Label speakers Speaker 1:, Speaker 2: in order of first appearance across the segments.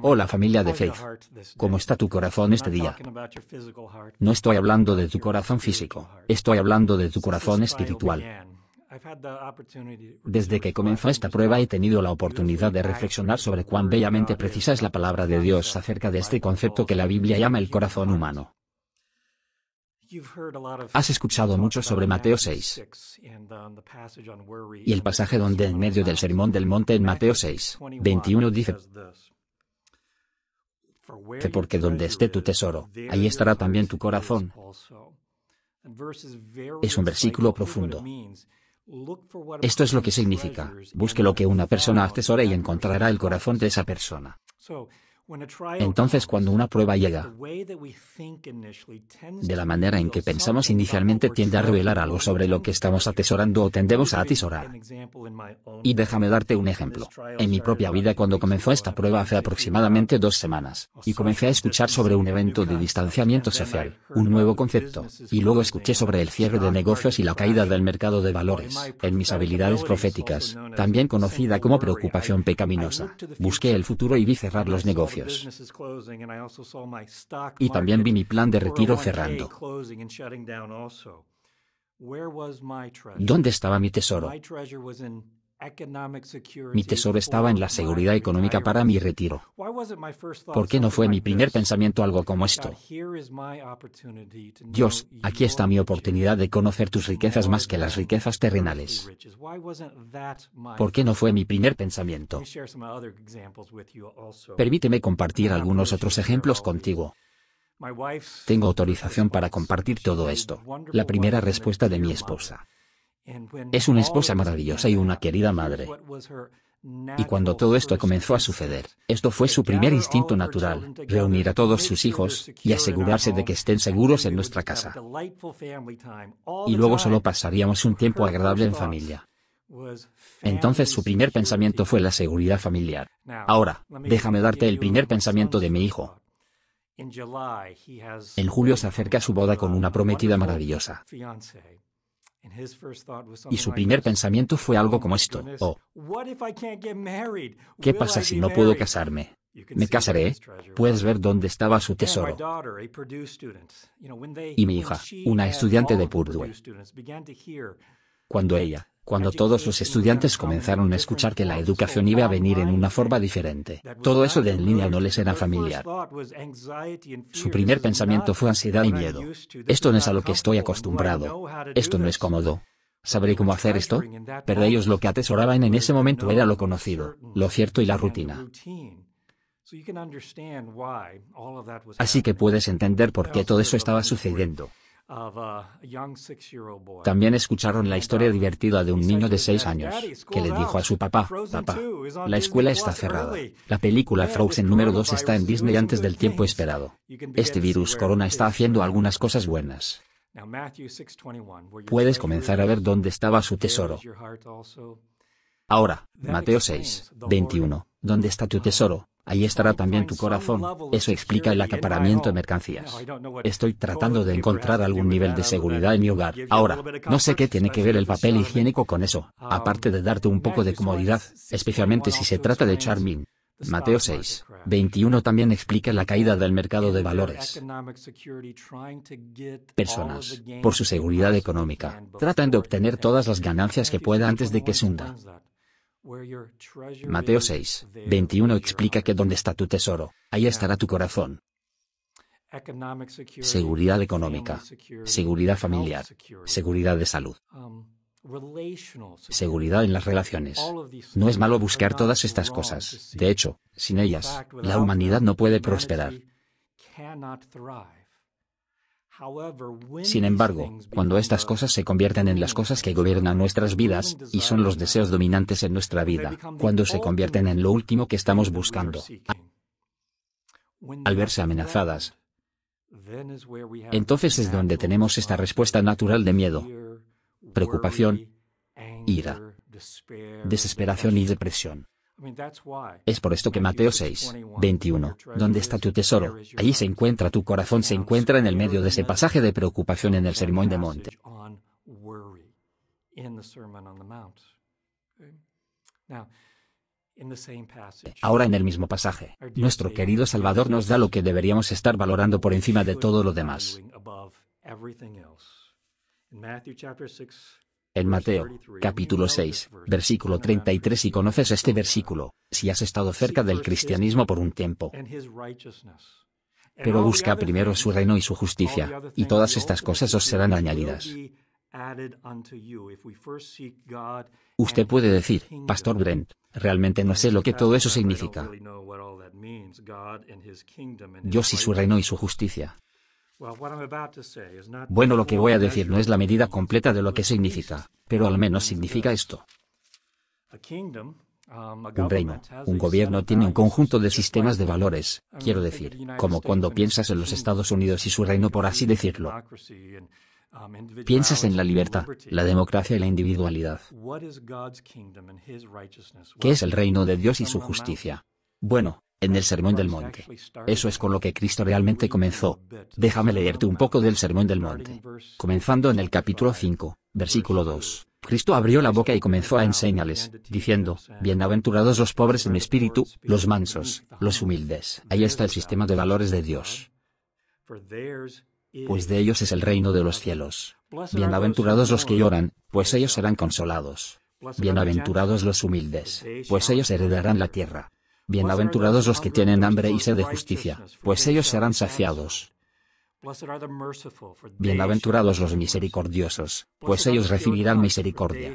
Speaker 1: Hola familia de Faith. ¿Cómo está tu corazón este día? No
Speaker 2: estoy hablando de tu corazón físico, estoy hablando de tu corazón espiritual. Desde que comenzó esta prueba he tenido la oportunidad de reflexionar sobre cuán bellamente precisa es la palabra de Dios acerca de este concepto que la Biblia llama el corazón humano.
Speaker 1: Has escuchado mucho sobre Mateo 6 um, y el
Speaker 2: pasaje donde en medio del sermón del monte en Mateo 6, 21 dice que porque donde esté tu tesoro, ahí estará también tu corazón. Es un versículo profundo. Esto es lo que significa. Busque lo que una persona atesora y encontrará el corazón de esa persona. Entonces, cuando una prueba llega, de la manera en que pensamos inicialmente tiende a revelar algo sobre lo que estamos atesorando o tendemos a atesorar. Y déjame darte un ejemplo. En mi propia vida, cuando comenzó esta prueba hace aproximadamente dos semanas, y comencé a escuchar sobre un evento de distanciamiento social, un nuevo concepto, y luego escuché sobre el cierre de negocios y la caída del mercado de valores, en mis habilidades proféticas, también conocida como preocupación pecaminosa. Busqué el futuro y vi cerrar los negocios
Speaker 1: y también vi mi plan de retiro cerrando. ¿Dónde estaba mi tesoro? Mi tesoro
Speaker 2: estaba en la seguridad económica para mi retiro.
Speaker 1: ¿Por qué no fue mi primer
Speaker 2: pensamiento algo como esto? Dios, aquí está mi oportunidad de conocer tus riquezas más que las riquezas terrenales. ¿Por qué no fue mi primer pensamiento? Permíteme compartir algunos otros ejemplos contigo. Tengo autorización para compartir todo esto. La primera respuesta de mi esposa.
Speaker 1: Es una esposa
Speaker 2: maravillosa y una querida madre. Y cuando todo esto comenzó a suceder, esto fue su primer instinto natural, reunir a todos sus hijos y asegurarse de que estén seguros en nuestra casa. Y luego solo pasaríamos un tiempo agradable en familia. Entonces su primer pensamiento fue la seguridad familiar. Ahora, déjame darte el primer pensamiento de mi hijo.
Speaker 1: En julio
Speaker 2: se acerca a su boda con um, una prometida maravillosa. Y su primer pensamiento fue oh, algo como esto, oh,
Speaker 1: ¿qué pasa si no puedo casarme? Me casaré.
Speaker 2: Puedes ver dónde estaba su tesoro.
Speaker 1: Y mi hija, una estudiante de Purdue,
Speaker 2: cuando ella, cuando todos los estudiantes comenzaron a escuchar que la educación iba a venir en una forma diferente. Todo eso de en línea no les era familiar. Su primer pensamiento fue ansiedad y miedo. Esto no es a lo que estoy acostumbrado. Esto no es cómodo. ¿Sabré cómo hacer esto? Pero ellos lo que atesoraban en ese momento era lo conocido, lo cierto y la rutina. Así que puedes entender por qué todo eso estaba sucediendo. También escucharon la historia um, divertida de un niño de 6 años, que le dijo a su papá, papá, la escuela está cerrada. La película Frozen número 2 está en Disney antes del tiempo esperado.
Speaker 1: Este virus corona
Speaker 2: está haciendo algunas cosas buenas.
Speaker 1: Puedes comenzar a ver dónde estaba su tesoro.
Speaker 2: Ahora, Mateo 6, 21, ¿dónde está tu tesoro? Ahí estará también tu corazón. Eso explica el acaparamiento de mercancías. Estoy tratando de encontrar algún nivel de seguridad en mi hogar. Ahora, no sé qué tiene que ver el papel higiénico con eso, aparte de darte un poco de comodidad, especialmente si se trata de Charmin. Mateo 6, 21 también explica la caída del mercado de valores.
Speaker 1: Personas, por su seguridad económica, tratan
Speaker 2: de obtener todas las ganancias que pueda antes de que se hunda. Mateo 6, 21 explica que donde está tu tesoro, ahí estará tu corazón.
Speaker 1: Seguridad económica, seguridad familiar,
Speaker 2: seguridad de salud, um, seguridad en las relaciones. No es malo buscar todas estas cosas. De hecho, sin ellas, la humanidad no puede prosperar.
Speaker 1: Sin embargo,
Speaker 2: cuando estas cosas se convierten en las cosas que gobiernan nuestras vidas, y son los deseos dominantes en nuestra vida, cuando se convierten en lo último que estamos buscando, al verse amenazadas,
Speaker 1: entonces es
Speaker 2: donde tenemos esta respuesta natural de miedo,
Speaker 1: preocupación, ira, desesperación
Speaker 2: y depresión. Es por esto que Mateo 6, 21, donde está tu tesoro, allí se encuentra tu corazón, se encuentra en el medio de ese pasaje de preocupación en el Sermón de Monte. Ahora en el mismo pasaje, nuestro querido Salvador nos da lo que deberíamos estar valorando por encima de todo lo demás en Mateo, capítulo 6, versículo 33 y conoces este versículo, si has estado cerca del cristianismo por un tiempo. Pero busca primero su reino y su justicia, y todas estas cosas os serán añadidas. Usted puede decir, Pastor Brent, realmente no sé lo que todo eso significa. Dios y su reino y su justicia.
Speaker 1: Bueno, lo que voy a decir
Speaker 2: no es la medida completa de lo que significa, pero al menos significa esto.
Speaker 1: Um, un reino, un gobierno
Speaker 2: tiene un conjunto de sistemas de valores, quiero decir, como cuando piensas en los Estados Unidos y su reino, por así decirlo.
Speaker 1: Um, piensas en la libertad, la democracia y la individualidad. ¿Qué es el reino de Dios y su justicia? Bueno, en el Sermón del Monte. Eso es
Speaker 2: con lo que Cristo realmente comenzó. Déjame leerte un poco del Sermón del Monte. Comenzando en el capítulo 5, versículo 2. Cristo abrió la boca y comenzó a enseñarles, diciendo, Bienaventurados los pobres en espíritu, los mansos, los humildes. Ahí está el sistema de valores de Dios.
Speaker 1: Pues de
Speaker 2: ellos es el reino de los cielos.
Speaker 1: Bienaventurados
Speaker 2: los que lloran, pues ellos serán consolados.
Speaker 1: Bienaventurados
Speaker 2: los humildes, pues ellos heredarán la tierra. Bienaventurados los que tienen hambre y sed de justicia, pues ellos serán saciados.
Speaker 1: Bienaventurados
Speaker 2: los misericordiosos, pues ellos recibirán misericordia.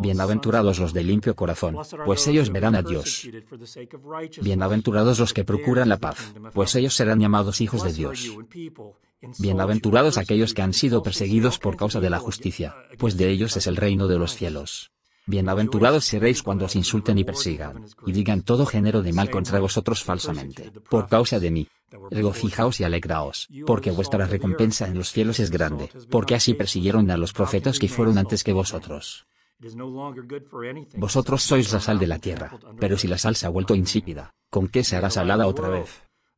Speaker 1: Bienaventurados los de limpio corazón, pues ellos verán a Dios. Bienaventurados los que procuran la paz,
Speaker 2: pues ellos serán llamados hijos de Dios. Bienaventurados aquellos que han sido perseguidos por causa de la justicia, pues de ellos es el reino de los cielos. Bienaventurados seréis cuando os insulten y persigan, y digan todo género de mal contra vosotros falsamente, por causa de mí. Regocijaos y alegraos, porque vuestra recompensa en los cielos es grande, porque así persiguieron a los profetas que fueron antes que vosotros. Vosotros sois la sal de la tierra, pero si la sal se ha vuelto insípida, ¿con qué se hará salada otra vez?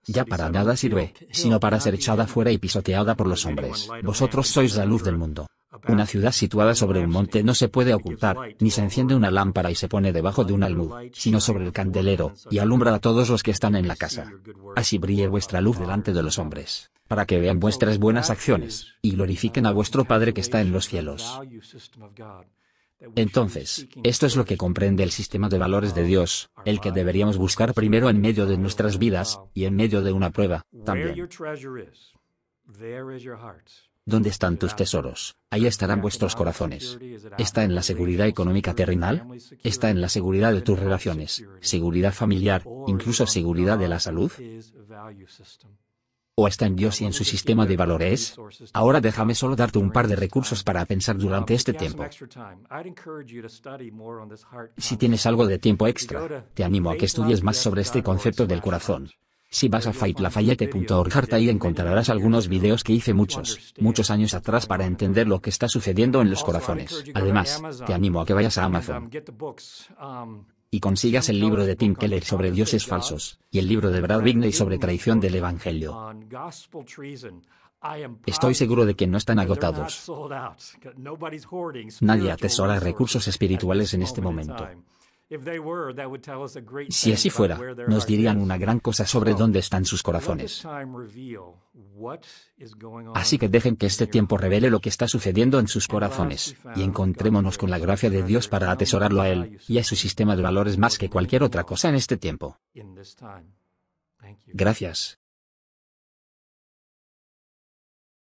Speaker 2: Ya para nada sirve, sino para ser echada fuera y pisoteada por los hombres. Vosotros sois la luz del mundo. Una ciudad situada sobre un monte no se puede ocultar, ni se enciende una lámpara y se pone debajo de un almud, sino sobre el candelero, y alumbra a todos los que están en la casa. Así brille vuestra luz delante de los hombres, para que vean vuestras buenas acciones, y glorifiquen a vuestro Padre que está en los cielos. Entonces, esto es lo que comprende el sistema de valores de Dios, el que deberíamos buscar primero en medio de nuestras vidas, y en medio de una prueba, también. ¿Dónde están tus tesoros? Ahí estarán vuestros corazones. Está en la seguridad económica terrenal, está en la seguridad de tus relaciones, seguridad familiar, incluso seguridad de la salud. ¿O está en Dios y en su sistema de valores? Ahora déjame solo darte un par de recursos para pensar durante este tiempo. Si tienes algo de tiempo extra, te animo a que estudies más sobre este concepto del corazón. Si vas a fightlafayette.org ahí encontrarás algunos videos que hice muchos, muchos años atrás para entender lo que está sucediendo en los corazones. Además, te animo a que vayas a Amazon y consigas el libro de Tim Keller sobre dioses falsos, y el libro de Brad Bigney sobre traición del Evangelio. Estoy seguro de que no están agotados.
Speaker 1: Nadie atesora recursos
Speaker 2: espirituales en este momento.
Speaker 1: Si así fuera, nos dirían una
Speaker 2: gran cosa sobre dónde están sus corazones. Así que dejen que este tiempo revele lo que está sucediendo en sus corazones, y encontrémonos con la gracia de Dios para atesorarlo a Él y a su sistema de valores más que cualquier otra cosa en este tiempo. Gracias.